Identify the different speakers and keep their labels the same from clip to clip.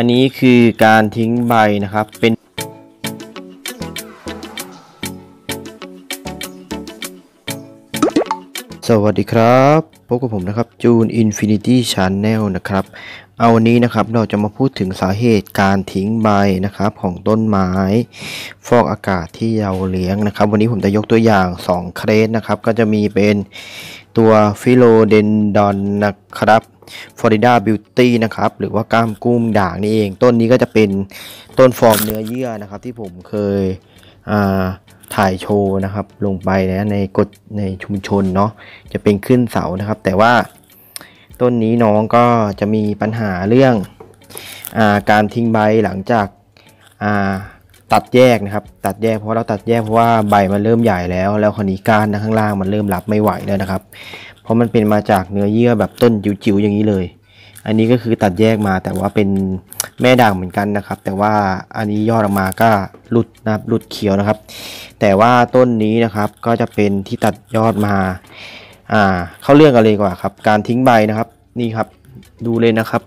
Speaker 1: อันนี้คือการทิ้งใบนะครับเป็น สวัสดีครับพบกับผมนะครับ จูนอินฟินิตี้ชาแนลนะครับ เอาวันนี้นะครับ เราจะมาพูดถึงสาเหตุการทิ้งใบนะครับ ของต้นไม้ฟอกอากาศที่เราเลี้ยงนะครับ วันนี้ผมจะยกตัวอย่าง 2 เครสนะครับ ก็จะมีเป็นตัวฟิโลเดนดอนนะครับฟอริดาบิวตี้นะครับ หรือว่ากล้ามกุ้มด่างนี่เอง ต้นนี้ก็จะเป็นต้นฟอร์มเนื้อเยื่อนะครับ ที่ผมเคยถ่ายโชว์นะครับ ลงไปนะในกฎในชุมชนเนาะจะเป็นขึ้นเสานะครับ แต่ว่าต้นนี้น้องก็จะมีปัญหาเรื่องอาการทิ้งใบหลังจากาตัดแยกนะครับตัดแยกเพราะเราตัดแยกเพราะว่าใบมันเริ่มใหญ่แล้ว แล้วคราวนี้ก้านข้างล่างมันเริ่มรับไม่ไหวแล้วนะครับพราะมันเป็นมาจากเนื้อเยื่อแบบต้นจิ๋วๆอย่างนี้เลย อันนี้ก็คือตัดแยกมาแต่ว่าเป็นแม่ด่างเหมือนกันนะครับ แต่ว่าอันนี้ยอดออกมาก็หลุดนะครับหลุดเขียวนะครับ แต่ว่าต้นนี้นะครับก็จะเป็นที่ตัดยอดมาอ่าเข้าเรื่องกันเลยกว่าครับ การทิ้งใบนะครับนี่ครับดูเลยนะครับ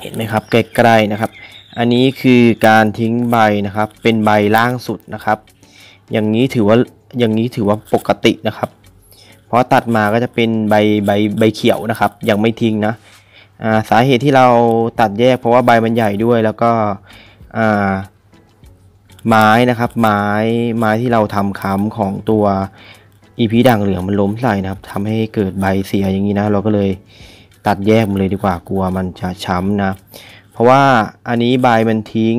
Speaker 1: เห็นไหมครับใกล้ๆนะครับ อันนี้คือการทิ้งใบนะครับ เป็นใบล่างสุดนะครับ อย่างนี้ถือว่าอย่างนี้ถือว่าปกตินะครับพอตัดมาก็จะเป็นใบใบใบเขียวนะครับ ยังไม่ทิ้งนะ สาเหตุที่เราตัดแยกเพราะว่าใบมันใหญ่ด้วยแล้วก็ไม้นะครับไม้ไม้ที่เราทำค้ำของตัวอีพีด่างเหลืองมันล้มใส่นะครับทำให้เกิดใบเสียอย่างนี้นะเราก็เลยตัดแยกมันเลยดีกว่ากลัวมันจะช้านะ เพราะว่าอันนี้ใบมันทิ้ง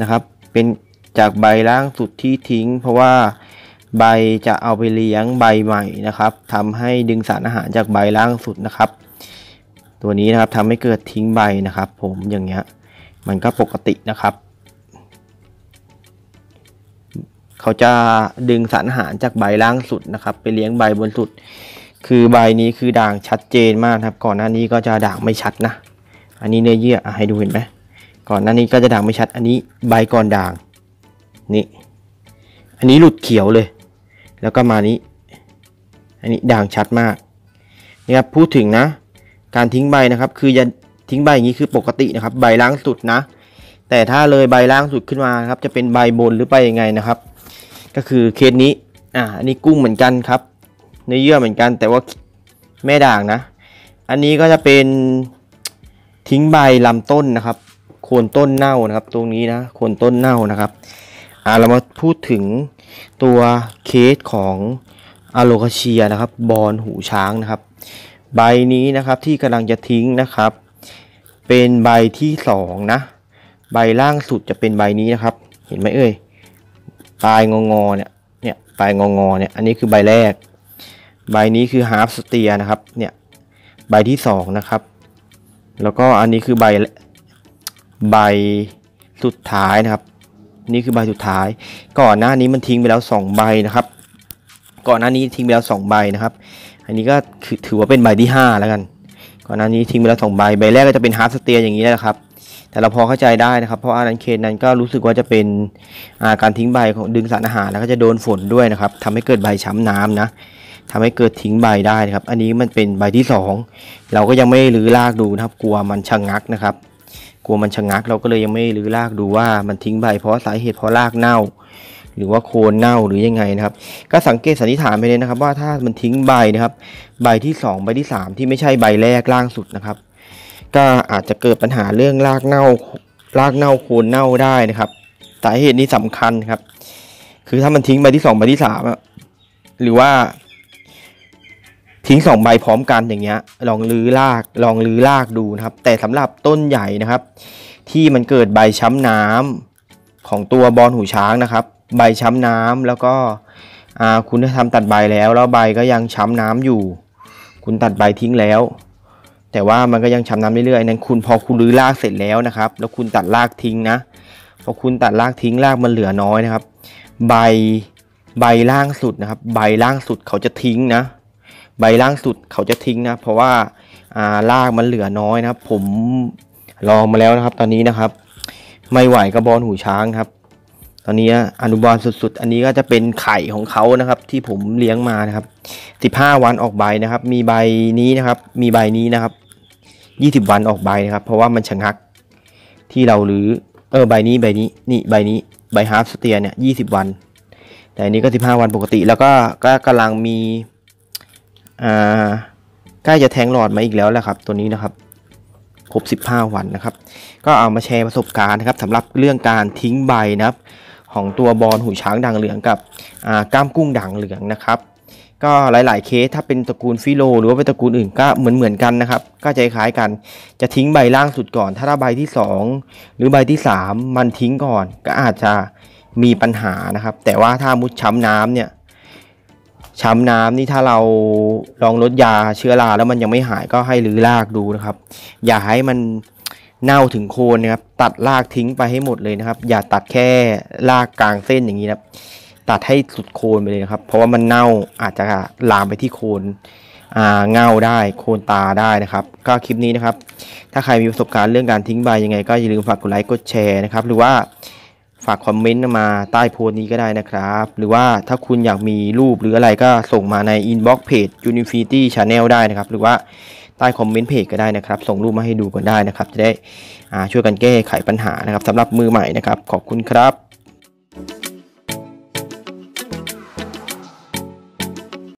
Speaker 1: นะครับ เป็นจากใบล่างสุดที่ทิ้ง เพราะว่าใบจะเอาไปเลี้ยงใบใหม่นะครับทำให้ดึงสารอาหารจากใบล่างสุดนะครับ ตัวนี้นะครับทำให้เกิดทิ้งใบนะครับ ผมอย่างเงี้ยมันก็ปกตินะครับ เขาจะดึงสารอาหารจากใบล่างสุดนะครับไปเลี้ยงใบบนสุด คือใบนี้คือด่างชัดเจนมากครับ ก่อนหน้านี้ก็จะด่างไม่ชัดนะอันนี้เนื้อเยื่อให้ดูเห็นไหมก่อนหน้านี้ก็จะด่างไม่ชัดอันนี้ใบก่อนด่างนี่อันนี้หลุดเขียวเลยแล้วก็มานี้ อันนี้ด่างชัดมากนะครับพูดถึงนะ การทิ้งใบนะครับ คือจะทิ้งใบอย่างนี้คือปกตินะครับ ใบล่างสุดนะ แต่ถ้าเลยใบล่างสุดขึ้นมาครับ จะเป็นใบบนหรือไปยังไงนะครับ ก็คือเคสนี้อ่าอันนี้กุ้งเหมือนกันครับเนื้อเยื่อเหมือนกัน แต่ว่าแม่ด่างนะ อันนี้ก็จะเป็นทิ้งใบลำต้นนะครับโคนต้นเน่านะครับ ตรงนี้นะโคนต้นเน่านะครับอ่าเรามาพูดถึงตัวเคสของอะโลคาเชียนะครับบอลหูช้างนะครับ ใบนี้นะครับที่กำลังจะทิ้งนะครับ เป็นใบที่สองนะใบล่างสุดจะเป็นใบนี้นะครับ เห็นไหมเอ่ยปลายงองอเนี่ยเนี่ยปลายงองอเนี่ยอันนี้คือใบแรก ใบนี้คือฮาร์ฟสเตียนะครับเนี่ยใบที่สองนะครับแล้วก็อันนี้คือใบใบสุดท้ายนะครับนี่คือใบสุดท้าย ก่อนหน้านี้มันทิ้งไปแล้ว2 ใบนะครับ ก่อนหน้านี้ทิ้งไปแล้ว2 ใบนะครับ อันนี้ก็คือถือว่าเป็นใบที่5แล้วกัน ก่อนหน้านี้ทิ้งไปแล้ว2ใบ ใบแรกก็จะเป็นฮาร์ดสเตียร์อย่างนี้แหละครับ แต่เราพอเข้าใจได้นะครับ เพราะอันนั้นเคสนั้นก็รู้สึกว่าจะเป็นาการทิ้งใบของดึงสารอาหารแล้วก็จะโดนฝนด้วยนะครับทำให้เกิดใบช้ำน้ำนะ ทำให้เกิดทิ้งใบได้นะครับ อันนี้มันเป็นใบที่ 2 เราก็ยังไม่รื้อรากดูนะครับ กลัวมันชะงงักนะครับกลัวมันชะงักเราก็เลยยังไม่รื้อรากดูว่ามันทิ้งใบ เพราะสาเหตุเพราะรากเน่า หรือว่าโคนเน่าหรือยังไงนะครับ ก็สังเกตสันนิษฐานไปเลยนะครับ ว่าถ้ามันทิ้งใบนะครับ ใบที่2ใบที่3ที่ไม่ใช่ใบแรกล่างสุดนะครับ ก็อาจจะเกิดปัญหาเรื่องรากเน่ารากเน่าโคนเน่าได้นะครับ สาเหตุนี้สำคัญครับ คือถ้ามันทิ้งใบที่2ใบที่3หรือว่าทิ้งสองใบพร้อมกันอย่างเงี้ย ลองลื้อลาก ลองลื้อลากดูนะครับ แต่สำหรับต้นใหญ่นะครับ ที่มันเกิดใบช้ำน้ำของตัวบอลหูช้างนะครับ ใบช้ำน้ำแล้วก็คุณทำตัดใบแล้วแล้วใบก็ยังช้ำน้ำอยู่ คุณตัดใบทิ้งแล้ว แต่ว่ามันก็ยังช้ำน้ำเรื่อยๆนั้นคุณพอคุณรื้อรากเสร็จแล้วนะครับ แล้วคุณตัดราก ทิ้งนะพอคุณตัดรากทิ้งรากมันเหลือน้อยนะครับ ใบใบล่างสุดนะครับ ใบล่างสุดเขาจะทิ้งนะใบล่างสุดเขาจะทิ้งนะเพราะว่าอ่าากมันเหลือน้อยนะครับ ผมลองมาแล้วนะครับตอนนี้นะครับ ไม่ไหวกระบอลหูช้างครับ ตอนนี้อนุบาลสุด ๆ อันนี้ก็จะเป็นไข่ของเขานะครับที่ผมเลี้ยงมานะครับ 15 วันออกใบนะครับ มีใบนี้นะครับ มีใบนี้นะครับ 20 วันออกใบนะครับ เพราะว่ามันชะงักที่เราหรือเออใบนี้ใบนี้นี่ใบนี้ใบฮาร์ฟสเตียเนี่ย20 วันแต่อันนี้ก็15 วันปกติ แล้วก็ก็กำลังมีใกล้จะแทงหลอดมาอีกแล้วแหละครับตัวนี้นะครับ65วันนะครับก็เอามาแชร์ประสบการณ์นะครับสำหรับเรื่องการทิ้งใบนะครับของตัวบอลหูช้างด่างเหลืองกับก้ามกุ้งด่างเหลืองนะครับก็หลายๆ เคสถ้าเป็นตระกูลฟิโล หรือว่าเป็นตระกูลอื่นก็เหมือนเหมือนกันนะครับก็จะคล้ายกันจะทิ้งใบล่างสุดก่อนถ้าใบที่ 2 หรือใบที่ 3 มันทิ้งก่อนก็อาจจะมีปัญหานะครับแต่ว่าถ้ามุดช้ำน้ำเนี่ยช้ำน้ำนี่ถ้าเราลองลดยาเชื้อราแล้วมันยังไม่หายก็ให้รื้อรากดูนะครับ อย่าให้มันเน่าถึงโคนนะครับ ตัดรากทิ้งไปให้หมดเลยนะครับ อย่าตัดแค่รากกลางเส้นอย่างนี้นะครับ ตัดให้สุดโคนไปเลยนะครับ เพราะว่ามันเน่าอาจจะลามไปที่โคนเงาได้โคนตาได้นะครับ ก็คลิปนี้นะครับ ถ้าใครมีประสบการณ์เรื่องการทิ้งใบยังไงก็อย่าลืมฝากกดไลค์กดแชร์นะครับ หรือว่าฝากคอมเมนต์มาใต้โพสต์นี้ก็ได้นะครับ หรือว่าถ้าคุณอยากมีรูปหรืออะไรก็ส่งมาในอินบ็อกซ์เพจ Unifity Channel ได้นะครับ หรือว่าใต้คอมเมนต์เพจก็ได้นะครับ ส่งรูปมาให้ดูกันได้นะครับ จะได้ช่วยกันแก้ไขปัญหานะครับสำหรับมือใหม่นะครับ ขอบคุณครับ